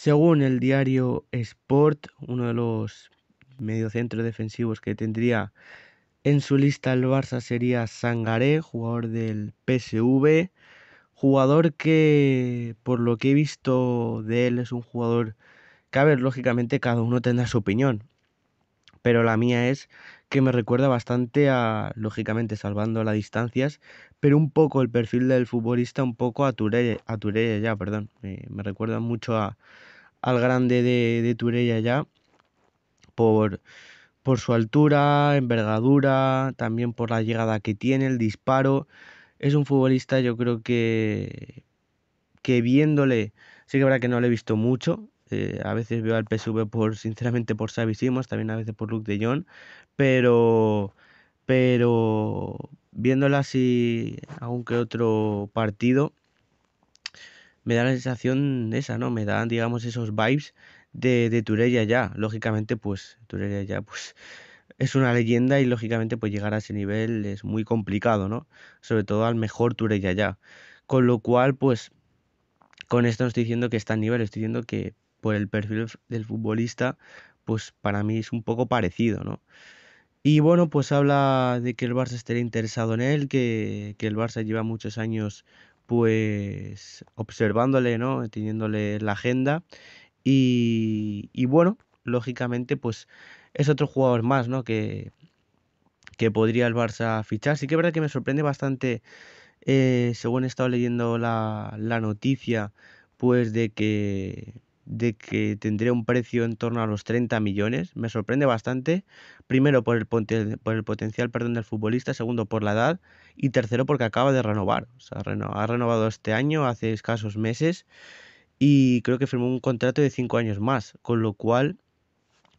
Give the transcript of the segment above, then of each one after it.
Según el diario Sport, uno de los mediocentros defensivos que tendría en su lista el Barça sería Sangaré, jugador del PSV, jugador que por lo que he visto de él es un jugador que a ver, lógicamente cada uno tendrá su opinión, pero la mía es que me recuerda bastante a, lógicamente salvando las distancias, pero un poco el perfil del futbolista, un poco a Ture, ya, perdón, eh, me recuerda mucho a al grande de, de Turella ya por, por su altura, envergadura, también por la llegada que tiene, el disparo. Es un futbolista, yo creo que, que viéndole, sí que verdad que no le he visto mucho. Eh, a veces veo al PSV por, sinceramente, por Xavi también a veces por Luke de Jong, pero, pero viéndola así aunque otro partido, me da la sensación esa, ¿no? Me dan, digamos, esos vibes de, de Turella ya. Lógicamente, pues Turella ya, pues es una leyenda y lógicamente pues llegar a ese nivel es muy complicado, ¿no? Sobre todo al mejor Turella ya. Con lo cual, pues, con esto no estoy diciendo que está en nivel, estoy diciendo que por el perfil del futbolista, pues para mí es un poco parecido, ¿no? Y bueno, pues habla de que el Barça estaría interesado en él, que, que el Barça lleva muchos años pues observándole, ¿no? Teniéndole la agenda. Y, y bueno, lógicamente, pues es otro jugador más, ¿no? Que, que podría el Barça fichar. Sí que es verdad que me sorprende bastante, eh, según he estado leyendo la, la noticia, pues de que de que tendría un precio en torno a los 30 millones. Me sorprende bastante, primero por el, por el potencial perdón, del futbolista, segundo por la edad y tercero porque acaba de renovar. O sea, ha renovado este año, hace escasos meses, y creo que firmó un contrato de 5 años más, con lo cual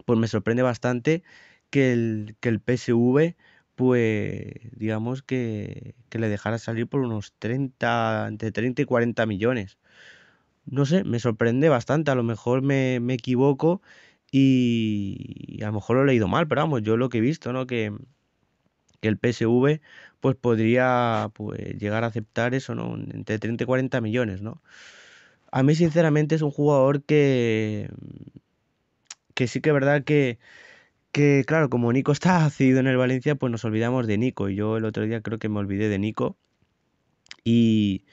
pues me sorprende bastante que el, el PSV pues digamos que, que le dejara salir por unos 30, entre 30 y 40 millones no sé, me sorprende bastante. A lo mejor me, equivoco y a lo mejor lo he leído mal, pero vamos, yo lo que he visto, ¿no? Que, que el PSV pues podría pues, llegar a aceptar eso, ¿no? Entre 30 y 40 millones, ¿no? A mí sinceramente es un jugador que que sí que es verdad que que claro, como Nico está cedido en el Valencia, pues nos olvidamos de Nico y yo el otro día creo que me olvidé de Nico y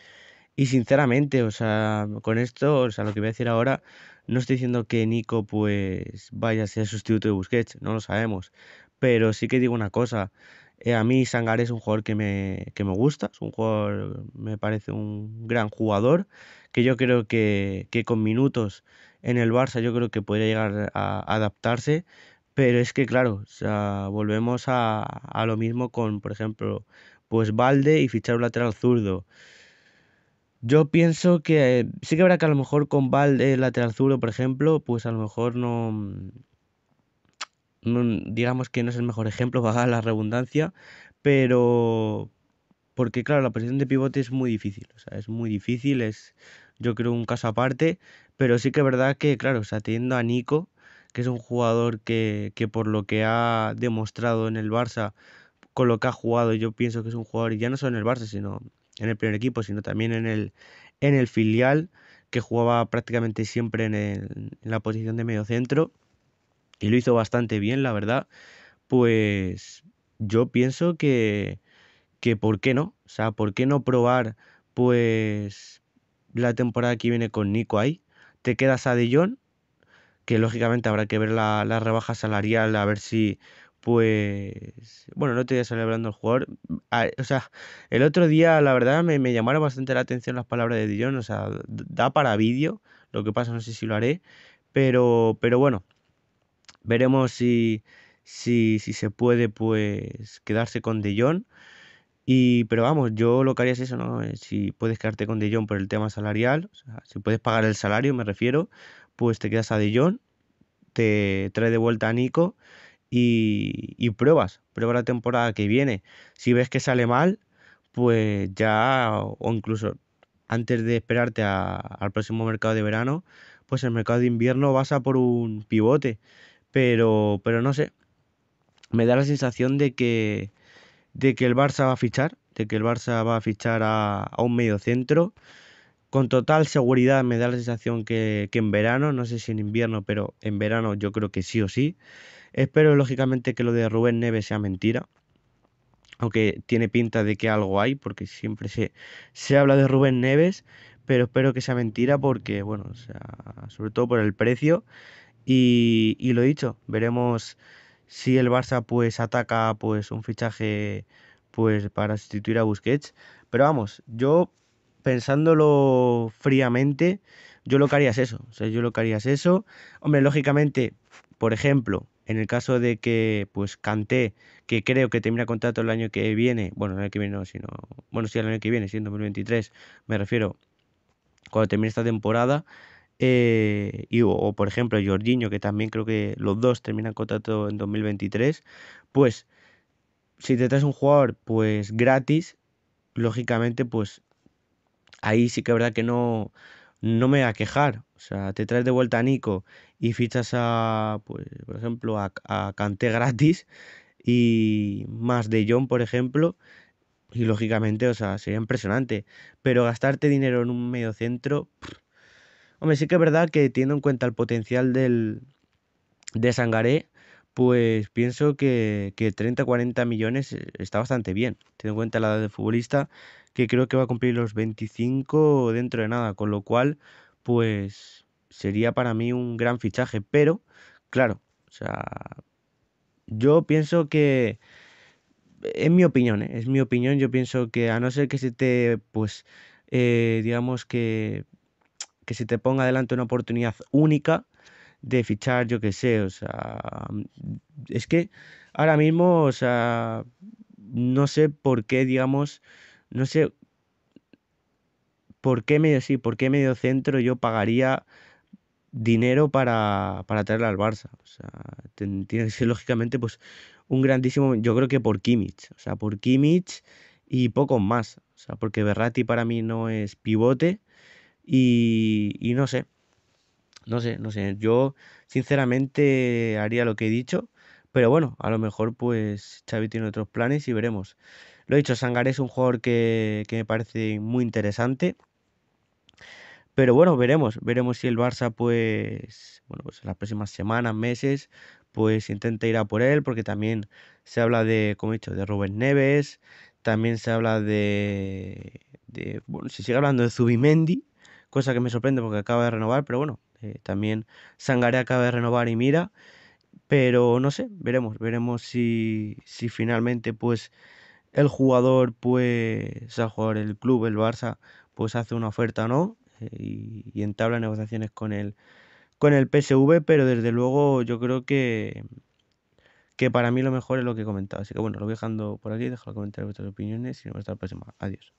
y sinceramente, o sea, con esto, o sea, lo que voy a decir ahora, no estoy diciendo que Nico pues vaya a ser sustituto de Busquets, no lo sabemos. Pero sí que digo una cosa, eh, a mí Sangar es un jugador que me, me gusta, es un jugador, me parece un gran jugador, que yo creo que, con minutos en el Barça yo creo que podría llegar a adaptarse, pero es que claro, o sea, volvemos a, a lo mismo con, por ejemplo, pues Valde y fichar un lateral zurdo. Yo pienso que eh, sí que habrá que a lo mejor con balde lateral zurdo, por ejemplo, pues a lo mejor no, mm, mm, digamos que no es el mejor ejemplo, dar la redundancia, pero porque claro, la posición de pivote es muy difícil, o sea, es muy difícil, es yo creo un caso aparte, pero sí que es verdad que claro, teniendo a Nico, que es un jugador que, que por lo que ha demostrado en el Barça, con lo que ha jugado, yo pienso que es un jugador, y ya no solo en el Barça, sino en el primer equipo, sino también en el, en el filial, que jugaba prácticamente siempre en, la posición de mediocentro y lo hizo bastante bien, la verdad. Pues yo pienso que, que ¿por qué no? O sea, ¿por qué no probar pues la temporada que viene con Nico ahí? Te quedas a De Jong, que lógicamente habrá que ver la, la rebaja salarial, a ver si pues bueno, no te voy a salir hablando el jugador. Mm, o sea, el otro día, la verdad, me, llamaron bastante la atención las palabras de Dillon. O sea, da para vídeo. Lo que pasa, no sé si lo haré. Pero, pero bueno, veremos si, si, si se puede pues quedarse con Dillon. Y, pero vamos, yo lo que haría es eso, ¿no? Eh, si puedes quedarte con Dillon por el tema salarial, si puedes pagar el salario, me refiero, pues te quedas a Dillon, te trae de vuelta a Nico y, y pruebas, prueba la temporada que viene. Si ves que sale mal, pues ya, o incluso antes de esperarte al próximo mercado de verano, pues el mercado de invierno vas a por un pivote. Pero, pero no sé, me da la sensación de que, de que el Barça va a fichar, de que el Barça va a fichar a, un medio centro. Con total seguridad me da la sensación que, que en verano, no sé si en invierno, pero en verano yo creo que sí o sí. Espero lógicamente que lo de Rubén Neves sea mentira, aunque tiene pinta de que algo hay, porque siempre se, se habla de Rubén Neves, pero espero que sea mentira porque, bueno, o sea, sobre todo por el precio. Y, y, lo dicho, veremos si el Barça pues ataca pues un fichaje pues para sustituir a Busquets. Pero vamos, yo pensándolo fríamente, yo lo que haría eso. O sea, yo lo que haría eso. Hombre, lógicamente, por ejemplo, en el caso de que, pues, Canté, que creo que termina contrato el año que viene, bueno, el año que viene no, sino, bueno, sí, el año que viene, sí, en 2023, me refiero, cuando termine esta temporada, eh, o, por ejemplo, Jorginho, que también creo que los dos terminan contrato en 2023, pues, si te traes un jugador, pues, gratis, lógicamente, pues, ahí sí que es verdad que no, no me voy a quejar, o sea, te traes de vuelta a Nico y fichas a, pues, por ejemplo, a, a gratis y más de John, por ejemplo. Y lógicamente, o sea, sería impresionante. Pero gastarte dinero en un medio centro. Hombre, sí que es verdad que teniendo en cuenta el potencial del, de Sangaré, pues pienso que, 30-40 millones eh, está bastante bien, teniendo en cuenta la edad de futbolista, que creo que va a cumplir los 25 dentro de nada, con lo cual, pues sería para mí un gran fichaje. Pero, claro, o sea, yo pienso que, es mi opinión, ¿eh? es mi opinión, yo pienso que a no ser que se te, pues, eh, digamos que, que se te ponga adelante una oportunidad única de fichar, yo que sé, o sea, es que ahora mismo, o sea, no sé por qué, digamos, no sé ¿por qué medio por medio centro yo pagaría dinero para, para traerla al Barça? O sea, tiene que ser lógicamente pues un grandísimo, yo creo que por Kimmich, o sea, por Kimmich y poco más, o sea, porque Berratti para mí no es pivote y, no sé, no sé, no sé, yo sinceramente haría lo que he dicho, pero bueno, a lo mejor pues Xavi tiene otros planes y veremos. Lo he dicho, Sangaré es un jugador que, que me parece muy interesante. Pero bueno, veremos, veremos si el Barça, pues, bueno, pues en las próximas semanas, meses, pues intenta ir a por él, porque también se habla de, como he dicho, de Rubén Neves, también se habla de, de bueno, se sigue hablando de Zubimendi, cosa que me sorprende porque acaba de renovar, pero bueno, eh, también Sangaré acaba de renovar y mira, pero no sé, veremos, veremos si, si finalmente, pues, el jugador, pues, o sea, el el club, el Barça, pues hace una oferta o no, eh, y, y entabla negociaciones con el, con el PSV, pero desde luego yo creo que, que para mí lo mejor es lo que he comentado. Así que bueno, lo voy dejando por aquí, dejo comentar vuestras opiniones y nos vemos hasta la próxima. Adiós.